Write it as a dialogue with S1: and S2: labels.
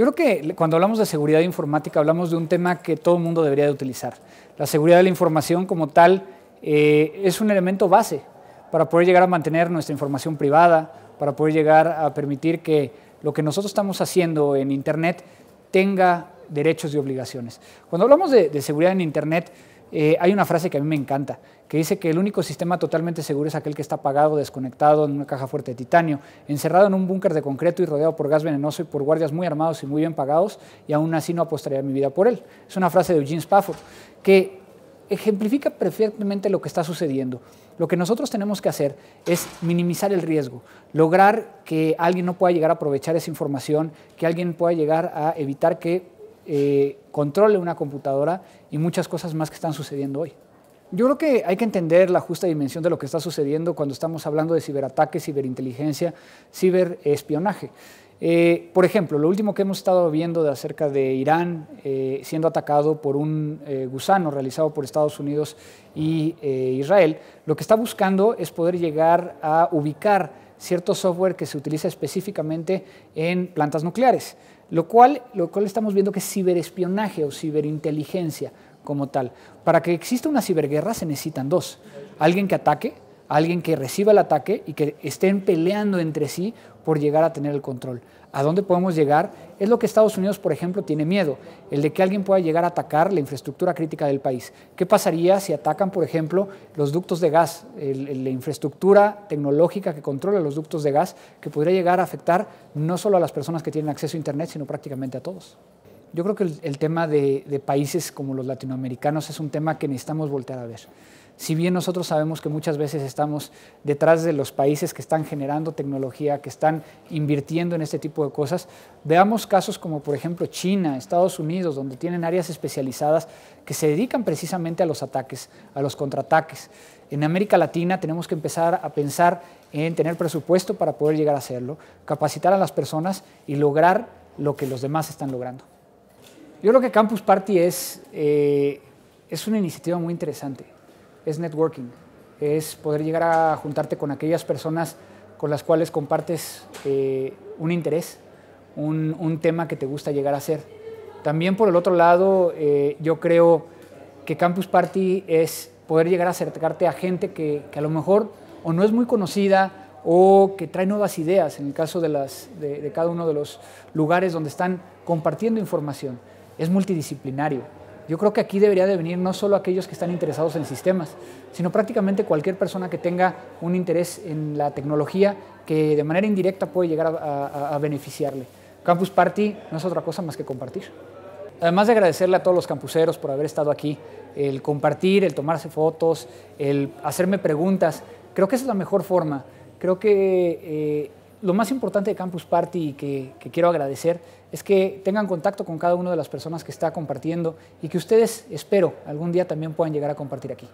S1: Yo creo que cuando hablamos de seguridad informática hablamos de un tema que todo el mundo debería de utilizar. La seguridad de la información como tal eh, es un elemento base para poder llegar a mantener nuestra información privada, para poder llegar a permitir que lo que nosotros estamos haciendo en Internet tenga derechos y obligaciones. Cuando hablamos de seguridad en Internet, eh, hay una frase que a mí me encanta, que dice que el único sistema totalmente seguro es aquel que está apagado, desconectado en una caja fuerte de titanio, encerrado en un búnker de concreto y rodeado por gas venenoso y por guardias muy armados y muy bien pagados, y aún así no apostaría mi vida por él. Es una frase de Eugene Spafford, que ejemplifica perfectamente lo que está sucediendo. Lo que nosotros tenemos que hacer es minimizar el riesgo, lograr que alguien no pueda llegar a aprovechar esa información, que alguien pueda llegar a evitar que eh, controle una computadora y muchas cosas más que están sucediendo hoy. Yo creo que hay que entender la justa dimensión de lo que está sucediendo cuando estamos hablando de ciberataques, ciberinteligencia, ciberespionaje. Eh, por ejemplo, lo último que hemos estado viendo de acerca de Irán eh, siendo atacado por un gusano realizado por Estados Unidos y Israel, lo que está buscando es poder llegar a ubicar cierto software que se utiliza específicamente en plantas nucleares, lo cual, lo cual estamos viendo que es ciberespionaje o ciberinteligencia como tal. Para que exista una ciberguerra se necesitan dos, alguien que ataque alguien que reciba el ataque y que estén peleando entre sí por llegar a tener el control. ¿A dónde podemos llegar? Es lo que Estados Unidos, por ejemplo, tiene miedo, el de que alguien pueda llegar a atacar la infraestructura crítica del país. ¿Qué pasaría si atacan, por ejemplo, los ductos de gas, la infraestructura tecnológica que controla los ductos de gas, que podría llegar a afectar no solo a las personas que tienen acceso a Internet, sino prácticamente a todos? Yo creo que el, tema de, de países como los latinoamericanos es un tema que necesitamos voltear a ver. Si bien nosotros sabemos que muchas veces estamos detrás de los países que están generando tecnología, que están invirtiendo en este tipo de cosas, veamos casos como por ejemplo China, Estados Unidos, donde tienen áreas especializadas que se dedican precisamente a los ataques, a los contraataques. En América Latina tenemos que empezar a pensar en tener presupuesto para poder llegar a hacerlo, capacitar a las personas y lograr lo que los demás están logrando. Yo creo que Campus Party es, eh, es una iniciativa muy interesante es networking, es poder llegar a juntarte con aquellas personas con las cuales compartes eh, un interés, un, tema que te gusta llegar a hacer. También por el otro lado, eh, yo creo que Campus Party es poder llegar a acercarte a gente que, a lo mejor o no es muy conocida o que trae nuevas ideas, en el caso de cada uno de los lugares donde están compartiendo información. Es multidisciplinario, yo creo que aquí debería de venir no solo aquellos que están interesados en sistemas, sino prácticamente cualquier persona que tenga un interés en la tecnología que de manera indirecta puede llegar a, beneficiarle. Campus Party no es otra cosa más que compartir. Además de agradecerle a todos los campuseros por haber estado aquí, el compartir, el tomarse fotos, el hacerme preguntas, creo que esa es la mejor forma. Creo que eh, lo más importante de Campus Party que, que, quiero agradecer es que tengan contacto con cada una de las personas que está compartiendo y que ustedes, espero, algún día también puedan llegar a compartir aquí.